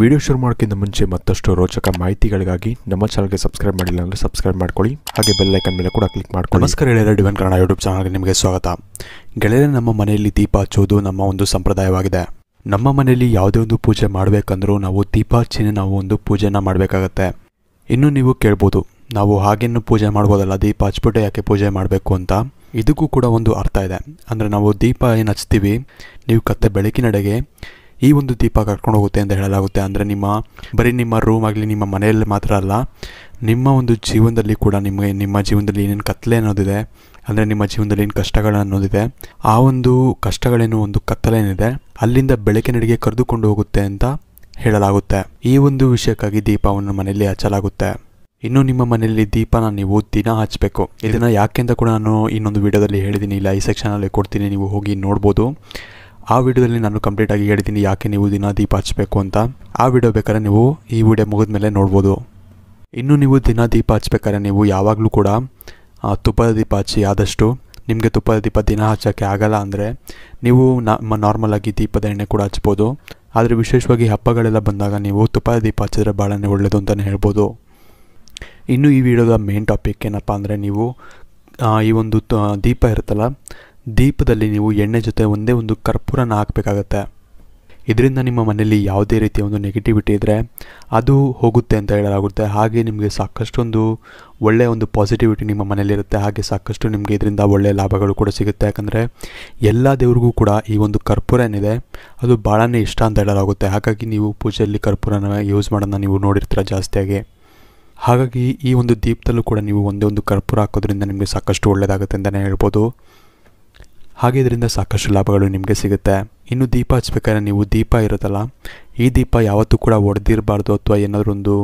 video ಶುರು ಮಾಡೋಕ್ಕಿಂತ ಮುಂಚೆ ಮತ್ತಷ್ಟು ರೋಚಕ ಮಾಹಿತಿಗಳಿಗಾಗಿ ನಮ್ಮ ಚಾನಲ್ಗೆ ಸಬ್ಸ್ಕ್ರೈಬ್ ಮಾಡಿಲ್ಲ ಅಂದರೆ ಸಬ್ಸ್ಕ್ರೈಬ್ ಮಾಡ್ಕೊಳ್ಳಿ ಹಾಗೆ ಬೆಲ್ಲೈಕನ್ ಮೇಲೆ ಕೂಡ ಕ್ಲಿಕ್ ಮಾಡ್ಕೊಳ್ಳಿ ನಮಸ್ಕಾರ ಹೇಳಿದರೆ ಡಿವನ್ ಕನ್ನಡ ಯೂಟ್ಯೂಬ್ ಚಾನಲ್ಗೆ ನಿಮಗೆ ಸ್ವಾಗತ ಗೆಳೆಯರೆ ನಮ್ಮ ಮನೆಯಲ್ಲಿ ದೀಪ ಹಚ್ಚುವುದು ನಮ್ಮ ಒಂದು ಸಂಪ್ರದಾಯವಾಗಿದೆ ನಮ್ಮ ಮನೆಯಲ್ಲಿ ಯಾವುದೇ ಒಂದು ಪೂಜೆ ಮಾಡಬೇಕಂದ್ರೂ ನಾವು ದೀಪ ಹಚ್ಚಿನ ನಾವು ಒಂದು ಪೂಜೆನ ಮಾಡಬೇಕಾಗತ್ತೆ ಇನ್ನು ನೀವು ಕೇಳ್ಬೋದು ನಾವು ಹಾಗೇನು ಪೂಜೆ ಮಾಡ್ಬೋದಲ್ಲ ದೀಪ ಹಚ್ಬಿಟ್ಟು ಯಾಕೆ ಪೂಜೆ ಮಾಡಬೇಕು ಅಂತ ಇದಕ್ಕೂ ಕೂಡ ಒಂದು ಅರ್ಥ ಇದೆ ಅಂದರೆ ನಾವು ದೀಪ ಏನು ಹಚ್ತೀವಿ ನೀವು ಕತ್ತೆ ಬೆಳಕಿನಡೆಗೆ ಈ ಒಂದು ದೀಪ ಕರ್ಕೊಂಡು ಹೋಗುತ್ತೆ ಅಂತ ಹೇಳಲಾಗುತ್ತೆ ಅಂದರೆ ನಿಮ್ಮ ಬರೀ ನಿಮ್ಮ ರೂಮ್ ಆಗಲಿ ನಿಮ್ಮ ಮನೆಯಲ್ಲಿ ಮಾತ್ರ ಅಲ್ಲ ನಿಮ್ಮ ಒಂದು ಜೀವನದಲ್ಲಿ ಕೂಡ ನಿಮಗೆ ನಿಮ್ಮ ಜೀವನದಲ್ಲಿ ಏನೇನು ಕತ್ತಲೆ ಅನ್ನೋದಿದೆ ಅಂದರೆ ನಿಮ್ಮ ಜೀವನದಲ್ಲಿ ಏನು ಕಷ್ಟಗಳು ಅನ್ನೋದಿದೆ ಆ ಒಂದು ಕಷ್ಟಗಳೇನು ಒಂದು ಕತ್ತಲೇನಿದೆ ಅಲ್ಲಿಂದ ಬೆಳಕಿನಡೆಗೆ ಕರೆದುಕೊಂಡು ಹೋಗುತ್ತೆ ಅಂತ ಹೇಳಲಾಗುತ್ತೆ ಈ ಒಂದು ವಿಷಯಕ್ಕಾಗಿ ದೀಪವನ್ನು ಮನೆಯಲ್ಲಿ ಹಚ್ಚಲಾಗುತ್ತೆ ಇನ್ನು ನಿಮ್ಮ ಮನೆಯಲ್ಲಿ ದೀಪನ ನೀವು ದಿನ ಹಚ್ಚಬೇಕು ಇದನ್ನು ಯಾಕೆ ಅಂತ ಕೂಡ ನಾನು ಇನ್ನೊಂದು ವಿಡಿಯೋದಲ್ಲಿ ಹೇಳಿದ್ದೀನಿ ಇಲ್ಲ ಈ ಸೆಕ್ಷನಲ್ಲಿ ಕೊಡ್ತೀನಿ ನೀವು ಹೋಗಿ ನೋಡ್ಬೋದು ಆ ವಿಡಿಯೋದಲ್ಲಿ ನಾನು ಕಂಪ್ಲೀಟಾಗಿ ಹೇಳಿದ್ದೀನಿ ಯಾಕೆ ನೀವು ದಿನ ದೀಪ ಹಚ್ಚಬೇಕು ಅಂತ ಆ ವಿಡಿಯೋ ಬೇಕಾದ್ರೆ ನೀವು ಈ ವಿಡಿಯೋ ಮುಗಿದ ಮೇಲೆ ನೋಡ್ಬೋದು ಇನ್ನು ನೀವು ದಿನ ದೀಪ ಹಚ್ಬೇಕಾದ್ರೆ ನೀವು ಯಾವಾಗಲೂ ಕೂಡ ತುಪ್ಪದ ದೀಪ ಹಚ್ಚಿ ಆದಷ್ಟು ನಿಮಗೆ ತುಪ್ಪದ ದೀಪ ದಿನ ಹಚ್ಚೋಕ್ಕೆ ಆಗಲ್ಲ ಅಂದರೆ ನೀವು ನಾರ್ಮಲ್ ಆಗಿ ದೀಪದ ಎಣ್ಣೆ ಕೂಡ ಹಚ್ಬೋದು ಆದರೆ ವಿಶೇಷವಾಗಿ ಹಬ್ಬಗಳೆಲ್ಲ ಬಂದಾಗ ನೀವು ತುಪ್ಪದ ದೀಪ ಹಚ್ಚಿದ್ರೆ ಭಾಳನೇ ಒಳ್ಳೆಯದು ಅಂತಲೇ ಹೇಳ್ಬೋದು ಇನ್ನು ಈ ವಿಡಿಯೋದ ಮೇನ್ ಟಾಪಿಕ್ ಏನಪ್ಪ ಅಂದರೆ ನೀವು ಈ ಒಂದು ದೀಪ ಇರುತ್ತಲ್ಲ ದೀಪದಲ್ಲಿ ನೀವು ಎಣ್ಣೆ ಜೊತೆ ಒಂದೇ ಒಂದು ಕರ್ಪೂರನ ಹಾಕಬೇಕಾಗತ್ತೆ ಇದರಿಂದ ನಿಮ್ಮ ಮನೆಯಲ್ಲಿ ಯಾವುದೇ ರೀತಿಯ ಒಂದು ನೆಗೆಟಿವಿಟಿ ಇದ್ದರೆ ಅದು ಹೋಗುತ್ತೆ ಅಂತ ಹೇಳಲಾಗುತ್ತೆ ಹಾಗೆ ನಿಮಗೆ ಸಾಕಷ್ಟೊಂದು ಒಳ್ಳೆಯ ಒಂದು ಪಾಸಿಟಿವಿಟಿ ನಿಮ್ಮ ಮನೆಯಲ್ಲಿರುತ್ತೆ ಹಾಗೆ ಸಾಕಷ್ಟು ನಿಮಗೆ ಇದರಿಂದ ಒಳ್ಳೆಯ ಲಾಭಗಳು ಕೂಡ ಸಿಗುತ್ತೆ ಯಾಕಂದರೆ ಎಲ್ಲ ದೇವ್ರಿಗೂ ಕೂಡ ಈ ಒಂದು ಕರ್ಪೂರ ಏನಿದೆ ಅದು ಭಾಳನೇ ಇಷ್ಟ ಅಂತ ಹೇಳಲಾಗುತ್ತೆ ಹಾಗಾಗಿ ನೀವು ಪೂಜೆಯಲ್ಲಿ ಕರ್ಪೂರನ ಯೂಸ್ ಮಾಡೋದನ್ನ ನೀವು ನೋಡಿರ್ತೀರ ಜಾಸ್ತಿಯಾಗಿ ಹಾಗಾಗಿ ಈ ಒಂದು ದೀಪದಲ್ಲೂ ಕೂಡ ನೀವು ಒಂದೇ ಒಂದು ಕರ್ಪೂರ ಹಾಕೋದ್ರಿಂದ ನಿಮಗೆ ಸಾಕಷ್ಟು ಒಳ್ಳೆಯದಾಗುತ್ತೆ ಅಂತಲೇ ಹೇಳ್ಬೋದು ಹಾಗೆ ಇದರಿಂದ ಸಾಕಷ್ಟು ಲಾಭಗಳು ನಿಮಗೆ ಸಿಗುತ್ತೆ ಇನ್ನು ದೀಪ ಹಚ್ಬೇಕಾದ್ರೆ ನೀವು ದೀಪ ಇರುತ್ತಲ್ಲ ಈ ದೀಪ ಯಾವತ್ತೂ ಕೂಡ ಒಡೆದಿರಬಾರ್ದು ಅಥವಾ ಏನಾದರೂ ಒಂದು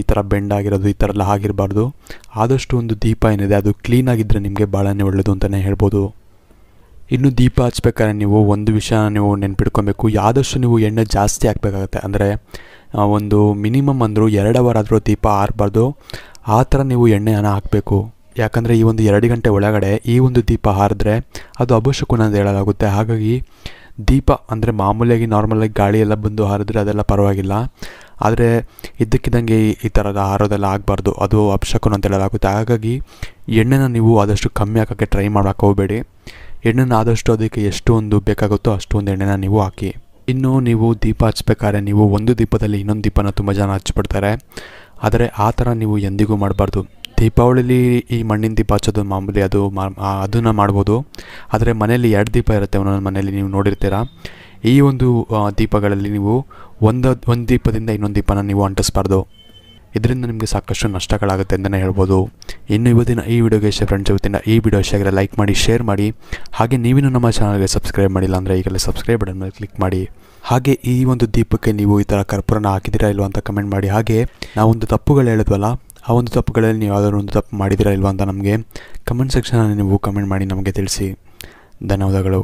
ಈ ಥರ ಬೆಂಡಾಗಿರೋದು ಈ ಥರ ಎಲ್ಲ ಆಗಿರಬಾರ್ದು ಆದಷ್ಟು ಒಂದು ದೀಪ ಏನಿದೆ ಅದು ಕ್ಲೀನಾಗಿದ್ದರೆ ನಿಮಗೆ ಭಾಳನೇ ಒಳ್ಳೆಯದು ಅಂತಲೇ ಹೇಳ್ಬೋದು ಇನ್ನು ದೀಪ ಹಚ್ಬೇಕಾದ್ರೆ ನೀವು ಒಂದು ವಿಷಯ ನೀವು ನೆನ್ಪಿಡ್ಕೊಬೇಕು ಆದಷ್ಟು ನೀವು ಎಣ್ಣೆ ಜಾಸ್ತಿ ಹಾಕಬೇಕಾಗತ್ತೆ ಅಂದರೆ ಒಂದು ಮಿನಿಮಮ್ ಅಂದರೂ ಎರಡು ಆದರೂ ದೀಪ ಆರಬಾರ್ದು ಆ ಥರ ನೀವು ಎಣ್ಣೆಯನ್ನು ಹಾಕಬೇಕು ಯಾಕಂದರೆ ಈ ಒಂದು ಎರಡು ಗಂಟೆ ಒಳಗಡೆ ಈ ಒಂದು ದೀಪ ಹಾರಿದ್ರೆ ಅದು ಅಭಶಕುನ ಅಂತ ಹೇಳಲಾಗುತ್ತೆ ಹಾಗಾಗಿ ದೀಪ ಅಂದರೆ ಮಾಮೂಲಿಯಾಗಿ ನಾರ್ಮಲಾಗಿ ಗಾಳಿ ಎಲ್ಲ ಬಂದು ಹಾರಿದ್ರೆ ಅದೆಲ್ಲ ಪರವಾಗಿಲ್ಲ ಆದರೆ ಇದ್ದಕ್ಕಿದ್ದಂಗೆ ಈ ಥರದ ಹಾರೋದೆಲ್ಲ ಆಗಬಾರ್ದು ಅದು ಅಪಶಕುನ ಅಂತ ಹೇಳಲಾಗುತ್ತೆ ಹಾಗಾಗಿ ಎಣ್ಣೆನ ನೀವು ಆದಷ್ಟು ಕಮ್ಮಿ ಹಾಕೋಕ್ಕೆ ಟ್ರೈ ಮಾಡೋಕ್ಕೆ ಹೋಗಬೇಡಿ ಎಣ್ಣೆನ ಆದಷ್ಟು ಅದಕ್ಕೆ ಎಷ್ಟು ಒಂದು ಬೇಕಾಗುತ್ತೋ ಅಷ್ಟೊಂದು ಎಣ್ಣೆನ ನೀವು ಹಾಕಿ ಇನ್ನು ನೀವು ದೀಪ ಹಚ್ಬೇಕಾದ್ರೆ ನೀವು ಒಂದು ದೀಪದಲ್ಲಿ ಇನ್ನೊಂದು ದೀಪನ ತುಂಬ ಜನ ಹಚ್ಬಿಡ್ತಾರೆ ಆದರೆ ಆ ಥರ ನೀವು ಎಂದಿಗೂ ಮಾಡಬಾರ್ದು ದೀಪಾವಳಿಲಿ ಈ ಮಣ್ಣಿನ ದೀಪ ಹಚ್ಚೋದು ಮಾಮೂಲಿ ಅದು ಮಾ ಅದನ್ನು ಮಾಡ್ಬೋದು ಆದರೆ ಮನೆಯಲ್ಲಿ ಎರಡು ದೀಪ ಇರುತ್ತೆ ಒಂದೊಂದು ಮನೆಯಲ್ಲಿ ನೀವು ನೋಡಿರ್ತೀರ ಈ ಒಂದು ದೀಪಗಳಲ್ಲಿ ನೀವು ಒಂದು ಒಂದು ದೀಪದಿಂದ ಇನ್ನೊಂದು ದೀಪನ ನೀವು ಅಂಟಿಸ್ಬಾರ್ದು ಇದರಿಂದ ನಿಮಗೆ ಸಾಕಷ್ಟು ನಷ್ಟಗಳಾಗುತ್ತೆ ಅಂತಲೇ ಹೇಳ್ಬೋದು ಇನ್ನು ಇವತ್ತಿನ ಈ ವಿಡಿಯೋಗೆ ಇಷ್ಟ ಫ್ರೆಂಡ್ಸ್ ಇವತ್ತಿನ ಈ ವಿಡಿಯೋ ಇಷ್ಟ ಲೈಕ್ ಮಾಡಿ ಶೇರ್ ಮಾಡಿ ಹಾಗೆ ನೀವಿನ್ನೂ ನಮ್ಮ ಚಾನಲ್ಗೆ ಸಬ್ಸ್ಕ್ರೈಬ್ ಮಾಡಿಲ್ಲ ಅಂದರೆ ಈಗಲೇ ಸಬ್ಸ್ಕ್ರೈಬ್ ಬಟನ್ ಮೇಲೆ ಕ್ಲಿಕ್ ಮಾಡಿ ಹಾಗೆ ಈ ಒಂದು ದೀಪಕ್ಕೆ ನೀವು ಈ ಥರ ಕರ್ಪೂರನ ಹಾಕಿದ್ದೀರಾ ಇಲ್ವ ಅಂತ ಕಮೆಂಟ್ ಮಾಡಿ ಹಾಗೆ ನಾವೊಂದು ತಪ್ಪುಗಳು ಹೇಳಿದ್ವಲ್ಲ ಆ ಒಂದು ತಪ್ಪುಗಳಲ್ಲಿ ನೀವು ಯಾವುದಾದ್ರು ಒಂದು ತಪ್ಪು ಮಾಡಿದಿರಲ್ವಾ ಅಂತ ನಮಗೆ ಕಮೆಂಟ್ ಸೆಕ್ಷನಲ್ಲಿ ನೀವು ಕಮೆಂಟ್ ಮಾಡಿ ನಮಗೆ ತಿಳಿಸಿ ಧನ್ಯವಾದಗಳು